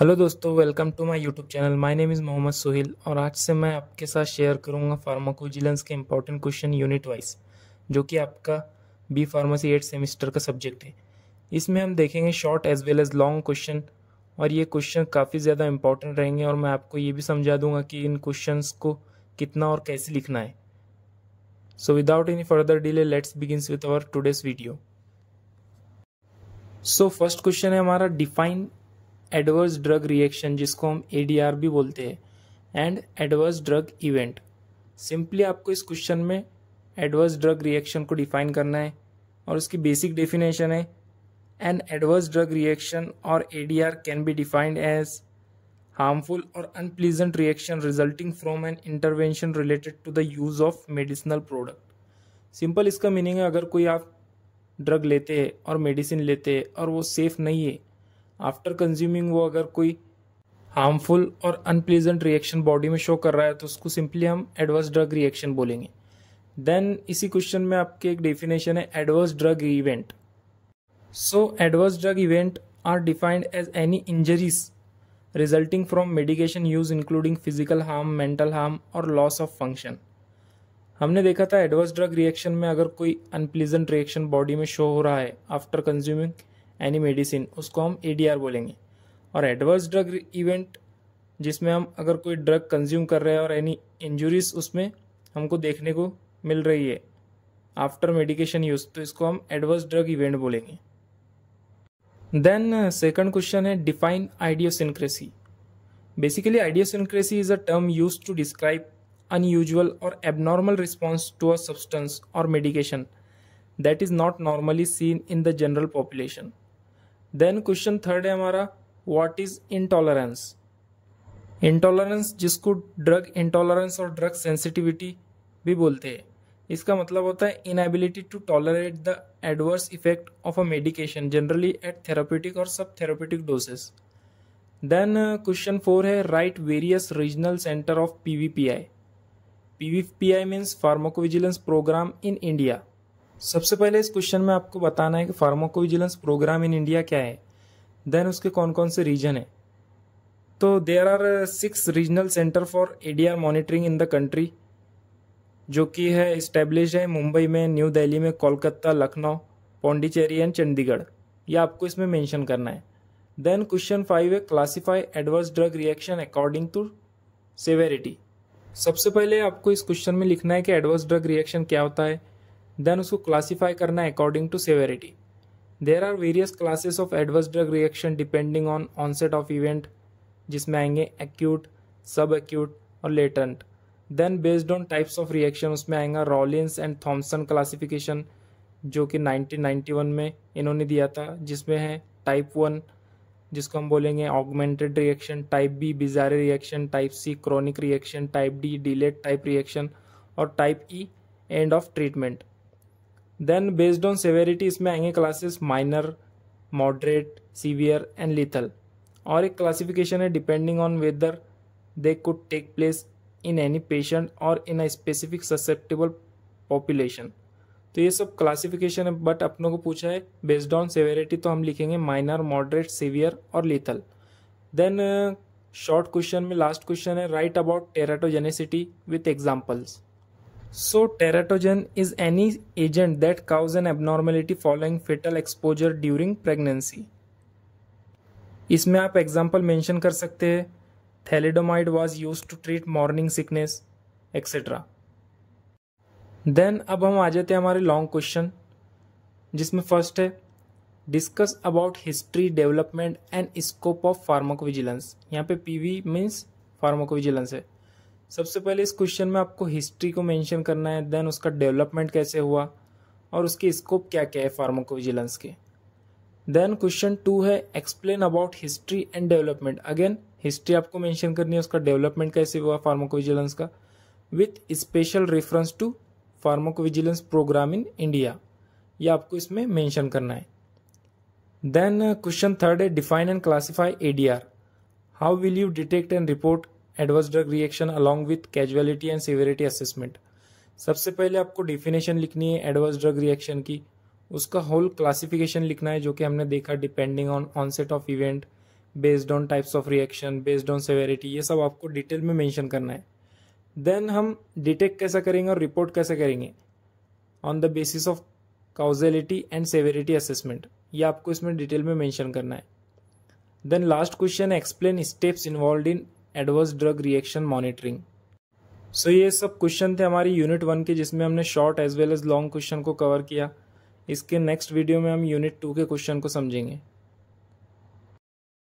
hello दोस्तों welcome to my YouTube channel my name is Mohammed Sohail और आज से मैं आपके साथ शेयर करूंगा फार्माकोजिलेंस के इंपॉर्टेंट क्वेश्चन यूनिट वाइज जो कि आपका बी फार्मेसी एट सेमेस्टर का सब्जेक्ट है इसमें हम देखेंगे short as well as long question और ये क्वेश्चन काफ़ी ज़्यादा इंपॉर्टेंट रहेंगे और मैं आपको ये भी समझा दूंगा कि इन क्वेश्चन को कितना और कैसे लिखना है so without any further delay let's begins with our today's video so first question है हमारा डिफाइन एडवर्स ड्रग रिएक्शन जिसको हम ए भी बोलते हैं and adverse drug event simply आपको इस क्वेश्चन में एडवर्स ड्रग रिएक्शन को डिफाइन करना है और उसकी बेसिक डेफिनेशन है एन एडवर्स ड्रग रिएक्शन और a can be defined as harmful और unpleasant reaction resulting from an intervention related to the use of medicinal product simple इसका मीनिंग है अगर कोई आप ड्रग लेते हैं और मेडिसिन लेते हैं और वो सेफ़ नहीं है आफ्टर कंज्यूमिंग वो अगर कोई हार्मफुल और अनप्लीजेंट रिएक्शन बॉडी में शो कर रहा है तो उसको सिंपली हम एडवर्स ड्रग रिएक्शन बोलेंगे देन इसी क्वेश्चन में आपके एक डेफिनेशन है adverse drug event so adverse drug event are defined as any injuries resulting from medication use including physical harm mental harm और लॉस ऑफ फंक्शन हमने देखा था एडवर्स ड्रग रिएक्शन में अगर कोई अनप्लीजेंट रिएक्शन बॉडी में show हो रहा है आफ्टर कंज्यूमिंग एनी मेडिसिन उसको हम ए बोलेंगे और एडवर्स ड्रग इवेंट जिसमें हम अगर कोई ड्रग कंज्यूम कर रहे हैं और एनी इंजुरीज उसमें हमको देखने को मिल रही है आफ्टर मेडिकेशन यूज तो इसको हम एडवर्स ड्रग इवेंट बोलेंगे देन सेकंड क्वेश्चन है define idiosyncrasy basically idiosyncrasy is a term use to describe unusual और abnormal response to a substance और medication that is not normally seen in the general population then question third है हमारा what is intolerance intolerance जिसको drug intolerance और drug sensitivity भी बोलते हैं इसका मतलब होता है inability to tolerate the adverse effect of a medication generally at therapeutic और subtherapeutic doses then question four है write various regional centre of P V P I P V P I means pharmacovigilance programme in India सबसे पहले इस question में आपको बताना है कि फार्माकोविजिलेंस प्रोग्राम इन इंडिया क्या है देन उसके कौन कौन से रीजन है तो there are six regional centre for ADR monitoring in the country जो कि है इस्टेब्लिश है मुंबई में न्यू दिल्ली में कोलकाता लखनऊ पौंडीचेरी एंड चंडीगढ़ ये आपको इसमें मेंशन करना है देन क्वेश्चन फाइव है classify adverse drug reaction according to severity सबसे पहले आपको इस क्वेश्चन में लिखना है कि एडवर्स ड्रग रिएक्शन क्या होता है देन उसको क्लासीफाई करना है according to severity there are various classes of adverse drug reaction depending on onset of event जिसमें आएंगे एक्यूट सब एक्यूट और latent then based on types of reaction उसमें आएगा रॉलिन्स एंड थॉम्सन क्लासिफिकेशन जो कि 1991 में इन्होंने दिया था जिसमें है टाइप वन जिसको हम बोलेंगे augmented reaction type B bizarre reaction type C chronic reaction type D delayed type reaction और type E end of treatment then based on severity इसमें आएंगे classes minor moderate severe and lethal और एक classification है depending on whether they could take place in any patient और in a specific susceptible population तो ये सब classification है बट अपनों को पूछा है बेस्ड ऑन सेवेरिटी तो हम लिखेंगे माइनर मॉडरेट सीवियर और लिथल देन शॉर्ट क्वेश्चन में लास्ट क्वेश्चन है write about teratogenicity with examples so teratogen is any agent that cause an abnormality following fetal exposure during pregnancy इसमें आप example mention कर सकते हैं thalidomide was use to treat morning sickness etcetera then अब हम आ जाते हैं हमारे लॉन्ग क्वेश्चन जिसमें फर्स्ट है discuss about history development and scope of pharmacovigilance यहाँ पे पी वी मीन्स फार्माकोविजिलेंस है सबसे पहले इस क्वेश्चन में आपको हिस्ट्री को मेंशन करना है देन उसका डेवलपमेंट कैसे हुआ और उसके स्कोप क्या क्या है फार्माकोविजिलेंस के देन क्वेश्चन टू है explain about history and development again history आपको मेंशन करनी है उसका डेवलपमेंट कैसे हुआ फार्माकोविजिलेंस का with special reference to pharmacovigilance programme in India ये आपको इसमें मैंशन करना है देन क्वेश्चन थर्ड है define and classify A how will you detect and report adverse drug reaction along with causality and severity assessment सबसे पहले आपको definition लिखनी है एडवर्स ड्रग रिएक्शन की उसका होल क्लासिफिकेशन लिखना है जो कि हमने देखा depending on onset of event based on types of reaction based on severity ये सब आपको डिटेल में मेंशन करना है देन हम डिटेक्ट कैसा करेंगे और रिपोर्ट कैसे करेंगे on the basis of causality and severity assessment ये आपको इसमें डिटेल में मेंशन करना है then last question explain steps involve in adverse drug reaction monitoring so ये सब क्वेश्चन थे हमारी यूनिट वन के जिसमें हमने short as well as long question को कवर किया इसके नेक्स्ट वीडियो में हम यूनिट टू के क्वेश्चन को समझेंगे